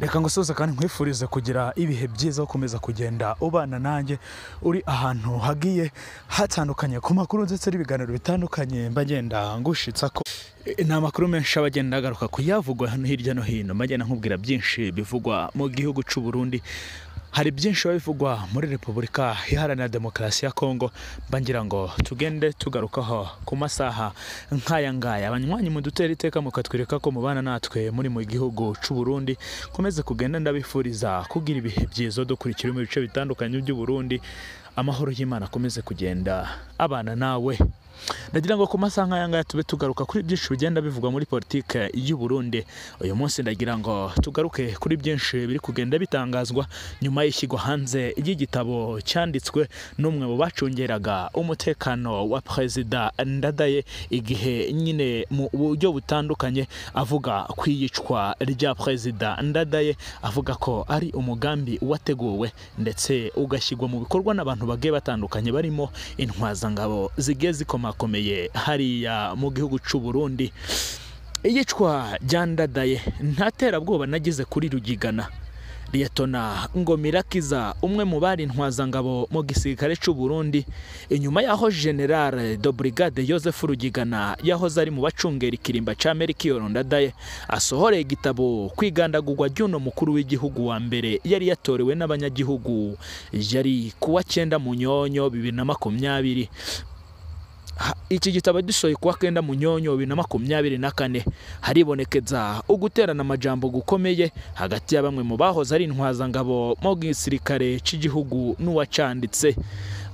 reka ngusoza kandi nkwifurize kugira ibihe byiza ukomeza kugenda ubana nanjye uri ahantu hagiye hatandukanye ku makuru ndetse n'ibiganiro bitandukanye mba ngenda ngushitsa ko eh, ni amakuru menshi aba agenda agaruka kuyavugwa hano hirya no hino mbagenda nkubwira byinshi bivugwa mu gihugu cy'u Burundi hari byinshi bivugwa muri repubulika iharanira demokarasi ya kongo mba ngo tugende tugarukaho ku masaha nk'aya ngaya abanywanyi dutera iteka mukatwereka ko mubana natwe muri mu gihugu cy'u Burundi komeze kugenda ndabifuriza kugira ibihe byiza dukurikira mu bice bitandukanye by'u Burundi amahoro y'Imana akomeze kugenda abana nawe ndagira ngo ku masaha nk'aya ngaya tube tugaruka kuri byinshi bigenda bivugwa muri politiki y'u Burundi uyu munsi ndagira ngo tugaruke kuri byinshi biri kugenda bitangazwa nyuma y'ishyirwa hanze ry'igitabo cyanditswe n'umwe mu bacungeraga umutekano wa perezida ndadaye igihe nyine mu buryo butandukanye avuga ku iyicwa rya perezida ndadaye avuga ko ari umugambi wateguwe ndetse ugashyirwa mu bikorwa n'abantu bagiye batandukanye barimo intwazangabo zigiye zikomeye akomeye hariya mu gihugu cy'u Burundi iyicwa ryandadaye ntaterabwoba nagize kuri rugigana liyetona ngomirakiza umwe mu bari intwazangabo mu gisirikare cy'u Burundi inyuma yaho generale de brigade Joseph Rugigana yahoze ari mu bacungera ikirimba cya Melchior Ndadaye asohoreye igitabo kwigandagurwa ry'uno mukuru w'igihugu wa mbere yari yatorewe n'abanyagihugu yari kuwa cyenda mu nyonyo bibiri na makumyabiri iki gitabo gisohoye kuwa kenda mu nyonyo bibiri na makumyabiri na kane haribonekeza uguterana amajambo gukomeye hagati ya bamwe mu bahoze ari intwazangabo mu gisirikare cy'igihugu n'uwacanditse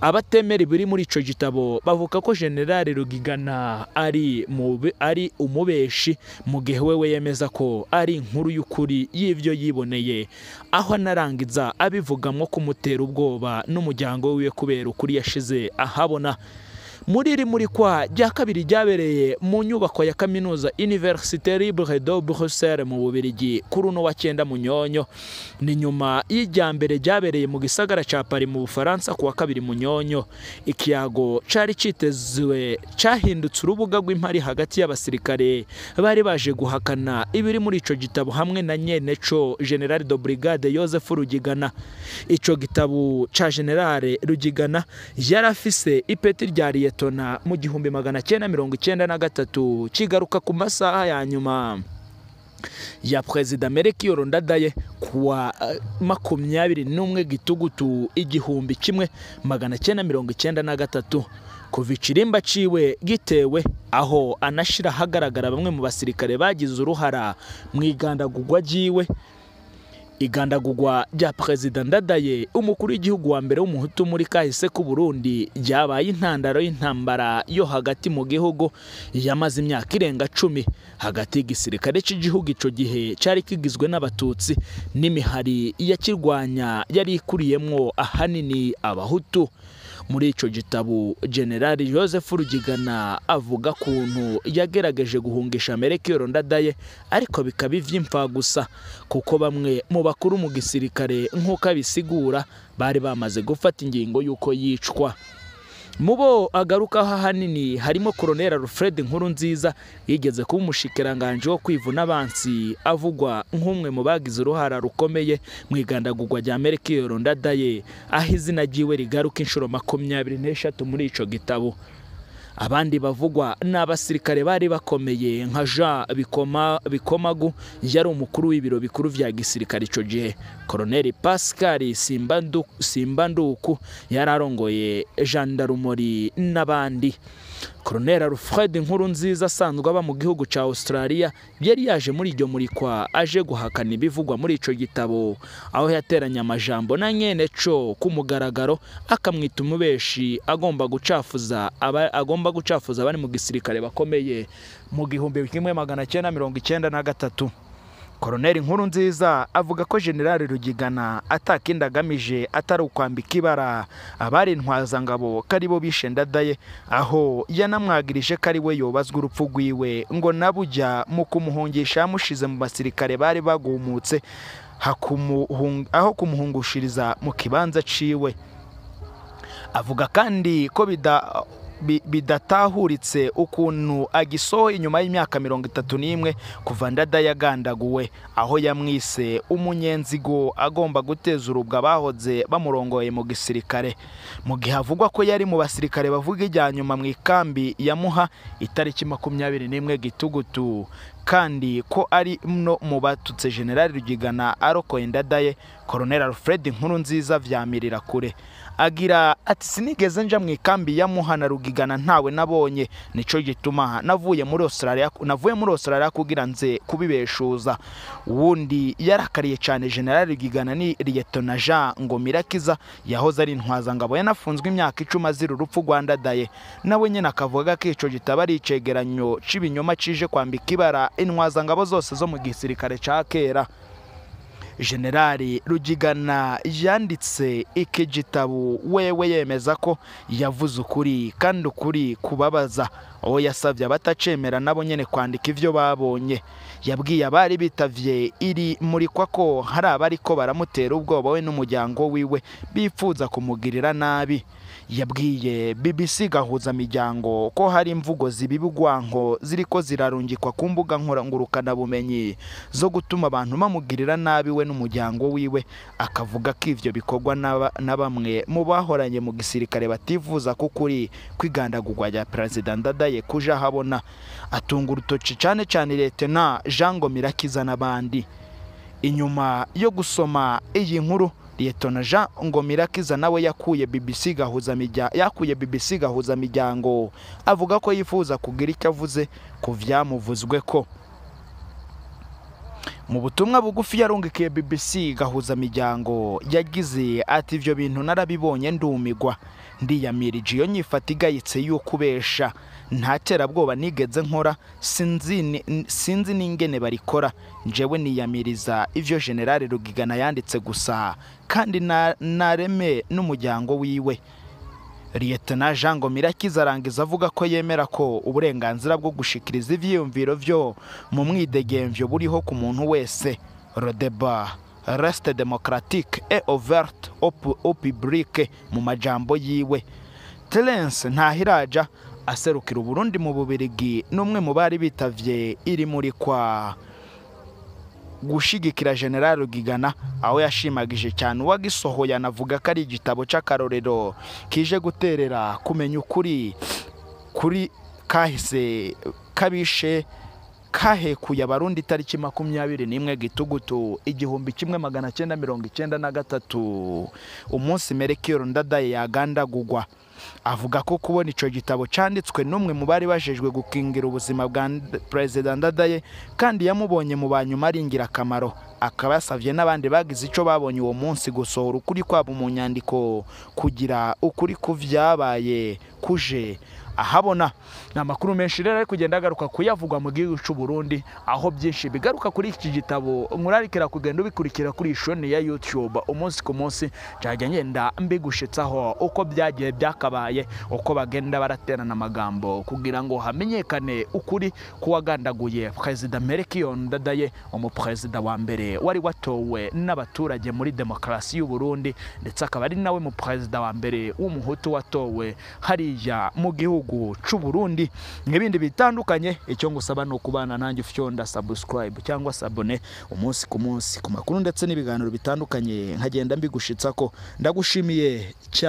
abatemera ibiri muri icyo gitabo bavuga ko generale rugigana ari ari umubeshi mu gihe we yemeza ko ari inkuru y'ukuri y'ibyo yiboneye aho anarangiza abivugamo kumutera ubwoba n'umuryango we kubera ukuri yashize ahabona muri rimurikwa rya kabiri ryabereye mu nyubako ya kaminuza Université Libre de Bruxelles mu Bubiligi kuri uno wa cyenda Munyonyo ni nyuma y'ijya ryabereye mu gisagara cya Paris mu Bufaransa kuwa kabiri Munyonyo ikiyago cyari kitezwe cyahindutse urubuga rw'impari hagati y'abasirikare bari baje guhakana ibiri muri icyo gitabo hamwe na nyene General de Brigade Joseph Rugigana icyo gitabo cya General Rugigana yari afise ipeti rya liyet tona mu gihumbi magana cyenda mirongo icyenda na gatatu kigaruka ku masaha ya nyuma ya perezida Melchior Ndadaye kuwa eh, makumyabiri n'umwe gitugutu igihumbi kimwe magana cyenda mirongo icyenda na gatatu kuva ikirimba ciwe gitewe aho anashira ahagaragara bamwe mu basirikare bagize uruhara mu igandagurwa ryiwe igandagurwa rya perezida ndadaye umukuru w'igihugu wa mbere w'umuhutu muri kahise k'u Burundi ryabaye intandaro y'intambara yo hagati mu gihugu yamaze imyaka irenga cumi hagati y'igisirikare cy'igihugu icyo gihe cyari kigizwe n'abatutsi n'imihari ya kirwanya yari ikuriyemo ahanini abahutu muri icyo gitabo generali joseph rugigana avuga ukuntu yagerageje guhungisha amerika ndadaye ariko bikaba iby'imfa gusa kuko bamwe mu bakuru mu gisirikare nk'uko abisigura bari bamaze gufata ingingo y'uko yicwa mu bo agarukaho ahanini harimo koroneri alfred nkuru nziza yigeze kuba umushikiranganji wo kwivuna abansi avugwa nk'umwe mu bagize uruhara rukomeye mu igandagurwa rya merikiyoro ndadaye aho izina ryiwe rigaruka inshuro makumyabiri n'eshatu muri icyo gitabo abandi bavugwa ni abasirikare bari bakomeye nka jean bikomagu yari umukuru w'ibiro bikuru bya gisirikare icyo gihe koroneri pascal simbanduku yari arongoye jean n'abandi koroneri alfred inkuru nziza asanzwe aba mu gihugu cya australia yari yaje muri iryo murikwa aje guhakana ibivugwa muri icyo gitabo aho yateranye amajambo na nyene co ku mugaragaro akamwita umubeshi agomba gucafuza agomba gucafuza abari mu gisirikare bakomeye mu gihumbi kimwe magana cyenda mirongo icyenda na gatatu koroneri nkuru nziza avuga ko generali rugigana atakindi agamije atari ukwambika ibara abari intwazangabo karibo aribo bishe ndadaye aho yanamwagirije ko ari yobazwa urupfu rwiwe ngo nabujya mu kumuhungisha yamushize mu basirikare bari bagumutse aho kumuhungushiriza mu kibanza ciwe avuga kandi ko bida bidatahuritse ukuntu agiso inyuma y'imyaka mirongo itatu n'imwe kuva ndada yagandaguwe aho yamwise umunyenzigo agomba guteza urubwa bahoze bamurongoye mu gisirikare mu gihe avugwa ko yari mu basirikare bavuga ijya nyuma mu ikambi ya muha itariki makumyabiri n'imwe gitugutu kandi ko ari mno mu batutse generali rugigana arokoye ndadaye koroneli alfred nkuru nziza vyamirira kure agira ati sinigeze nja mu ikambi ya muhana rugigana ntawe nabonye nico gituma navuye muri australia navuye muri australia kugira nze kubibeshuza wundi yarakariye cyane generali rugigana ni liyetona jean ngomirakiza yahoze ari intwaza ngabo yanafunzwe imyaka icumi azira urupfu daye nawe nyine akavuga ko ico gitaba ari icegeranyo c'ibinyoma cije kwambika ibara intwazangabo zose zo mu gisirikare cya kera generali rugigana yanditse iki gitabo wewe yemeza ko yavuze ukuri kandi ukuri kubabaza aho yasabye abatacemera nabo nyene kwandika ivyo babonye yabwiye abari bitavye iri murikwa ko hari abari ko baramutera ubwoba we n'umuryango wiwe bipfuza kumugirira nabi yabwiye BBC gahuza miryango ko hari imvugo zibibugwanko ziriko zirarungikwa ku mbuga nkoranyurukana bumenyi zo gutuma abantu bamugirira nabi we n'umuryango wiwe akavuga ko ivyo bikorwa na bamwe mu bahoranye mu gisirikare batifuza ko kuri kwigandagurwa rya perezida ndadaye kuja habona atunga urutoki cane cane letena jean ngomira n'abandi inyuma yo gusoma iyi nkuru Liyetona Jean Ngomira nawe yakuye BBC gahuza yakuye BBC gahuza miryango avuga ko yifuza kugira icyo avuze ku vyamuvuzwe ko mu butumwa bugufi yarungikiye BBC gahuza miryango yagize ati ibyo bintu narabibonye ndumigwa ndiyamirije iyo nyifata igayitse y’ukubesha, nta terabwoba nigeze nkora sinzi n'ingene barikora njyewe niyamiriza ibyo generale rugigana yanditse gusa kandi nareme n'umuryango wiwe Liyetona Jean Ngomirakiza arangiza avuga ko yemera ko uburenganzira bwo gushikiriza ibyiyumviro vyo mu mwidegemvyo buriho ku muntu wese rodeba reste democratique et ouverte au public mu majambo yiwe Terence Ntahiraja aserukira Burundi mu Bubiligi n'umwe mu bari bitavye iri murikwa gushyigikira General gigana aho yashimagije cyane uwagisohoye anavuga ko ari igitabo cy'akarorero kije guterera kumenya ukuri kuri kahise kabishe kahekuye abarundi itariki makumyabiri n'imwe gitugutu igihumbi kimwe magana cyenda mirongo icyenda na gatatu umunsi merekero ndadaye yagandagugwa avuga ko kubona icyo gitabo cyanditswe n'umwe mu bari bajejwe gukingira ubuzima bwa perezida ndadaye kandi yamubonye mu banyuma ari ingirakamaro akaba yasabye n'abandi bagize icyo babonye uwo munsi gusohora ukuri kwabo mu nyandiko kugira ukuri ku byabaye kuje ahabona ni amakuru menshi rero ari kugenda agaruka kuyavugwa mu gihugu cy'u Burundi aho byinshi bigaruka kuri iki gitabo murarikira kugenda ubikurikira kuri ishoni ya YouTube umunsi ku munsi cyagenda mbigushetsaho uko byagiye byaka kabaye uko bagenda baraterana amagambo kugira ngo hamenyekane ukuri kuwagandaguye perezida merekiyoni ndadaye umuperezida wa mbere wari watowe n'abaturage muri demokarasi y'u Burundi ndetse akaba ari nawe mu perezida wa mbere w'umuhutu watowe hariya mu gihugu cy'u Burundi n'ibindi bitandukanye icyo ngusaba ni ukubana nanjye ufyonda sabusikarayibu cyangwa sabone umunsi ku munsi ku makuru ndetse n'ibiganiro bitandukanye nkagenda mbigushitsa ko ndagushimiye cyane